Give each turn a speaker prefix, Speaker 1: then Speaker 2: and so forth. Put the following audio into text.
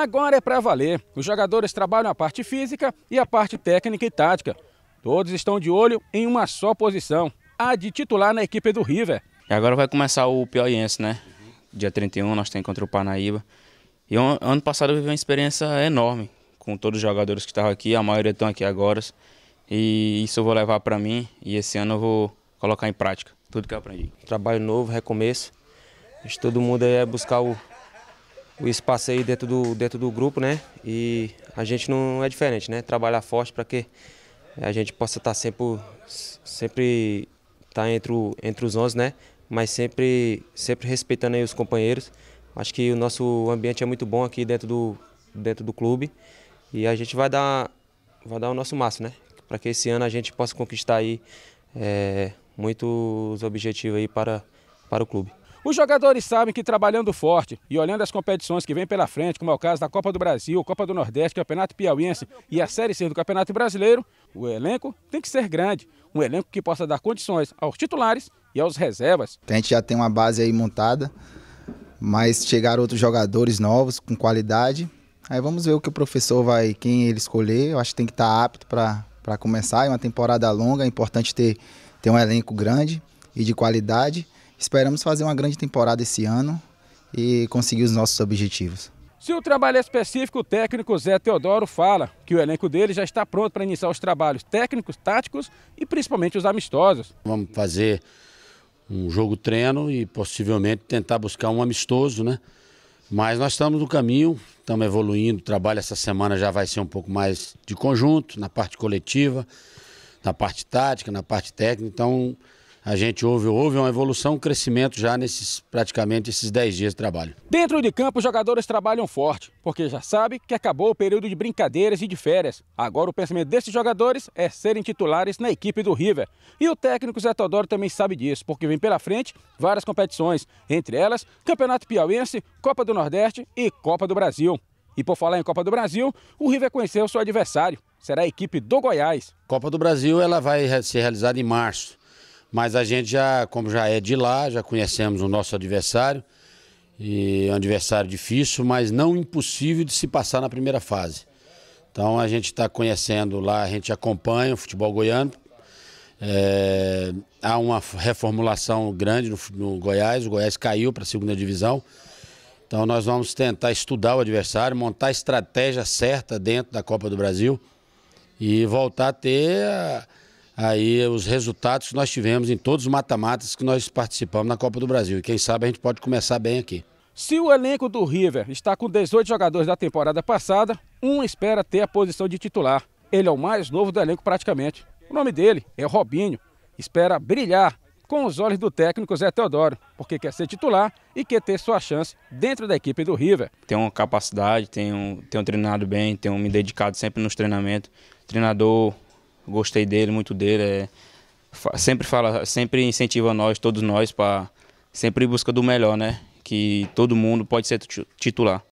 Speaker 1: Agora é para valer. Os jogadores trabalham a parte física e a parte técnica e tática. Todos estão de olho em uma só posição, a de titular na equipe do River.
Speaker 2: E agora vai começar o Piauiense, né? Dia 31 nós temos contra o Parnaíba. E ano passado eu vivi uma experiência enorme com todos os jogadores que estavam aqui, a maioria estão aqui agora. E isso eu vou levar para mim e esse ano eu vou colocar em prática tudo que eu aprendi.
Speaker 3: Trabalho novo, recomeço. Acho que todo mundo aí é buscar o, o espaço aí dentro do, dentro do grupo, né? E a gente não é diferente, né? Trabalhar forte para que a gente possa estar tá sempre, sempre estar tá entre, o, entre os 11, né? Mas sempre, sempre respeitando aí os companheiros. Acho que o nosso ambiente é muito bom aqui dentro do, dentro do clube e a gente vai dar, vai dar o nosso máximo, né? Para que esse ano a gente possa conquistar aí é, muitos objetivos aí para, para o clube.
Speaker 1: Os jogadores sabem que trabalhando forte e olhando as competições que vêm pela frente, como é o caso da Copa do Brasil, Copa do Nordeste, Campeonato Piauiense e a Série C do Campeonato Brasileiro, o elenco tem que ser grande. Um elenco que possa dar condições aos titulares e aos reservas.
Speaker 2: A gente já tem uma base aí montada, mas chegaram outros jogadores novos com qualidade. Aí vamos ver o que o professor vai, quem ele escolher. Eu acho que tem que estar tá apto para começar. É uma temporada longa, é importante ter, ter um elenco grande e de qualidade. Esperamos fazer uma grande temporada esse ano e conseguir os nossos objetivos.
Speaker 1: Se o trabalho é específico, o técnico Zé Teodoro fala que o elenco dele já está pronto para iniciar os trabalhos técnicos, táticos e principalmente os amistosos.
Speaker 4: Vamos fazer um jogo treino e possivelmente tentar buscar um amistoso, né? Mas nós estamos no caminho, estamos evoluindo. O trabalho essa semana já vai ser um pouco mais de conjunto, na parte coletiva, na parte tática, na parte técnica. Então, a gente ouve, houve uma evolução, um crescimento já nesses praticamente esses 10 dias de trabalho.
Speaker 1: Dentro de campo, os jogadores trabalham forte, porque já sabe que acabou o período de brincadeiras e de férias. Agora o pensamento desses jogadores é serem titulares na equipe do River. E o técnico Zé Todoro também sabe disso, porque vem pela frente várias competições, entre elas Campeonato Piauense, Copa do Nordeste e Copa do Brasil. E por falar em Copa do Brasil, o River conheceu seu adversário. Será a equipe do Goiás. Copa do Brasil ela vai ser realizada em março. Mas a gente já, como já é
Speaker 4: de lá, já conhecemos o nosso adversário. E é um adversário difícil, mas não impossível de se passar na primeira fase. Então a gente está conhecendo lá, a gente acompanha o futebol goiano. É, há uma reformulação grande no, no Goiás, o Goiás caiu para a segunda divisão. Então nós vamos tentar estudar o adversário, montar a estratégia certa dentro da Copa do Brasil e voltar a ter a, aí os resultados que nós tivemos em todos os mata-matas que nós participamos na Copa do Brasil. E quem sabe a gente pode começar bem aqui.
Speaker 1: Se o elenco do River está com 18 jogadores da temporada passada, um espera ter a posição de titular. Ele é o mais novo do elenco praticamente. O nome dele é Robinho. Espera brilhar com os olhos do técnico Zé Teodoro, porque quer ser titular e quer ter sua chance dentro da equipe do River.
Speaker 2: Tenho uma capacidade, tenho, tenho treinado bem, tenho me dedicado sempre nos treinamentos. Treinador gostei dele, muito dele. É, sempre fala, sempre incentiva nós, todos nós, para sempre em busca do melhor, né? Que todo mundo pode ser titular.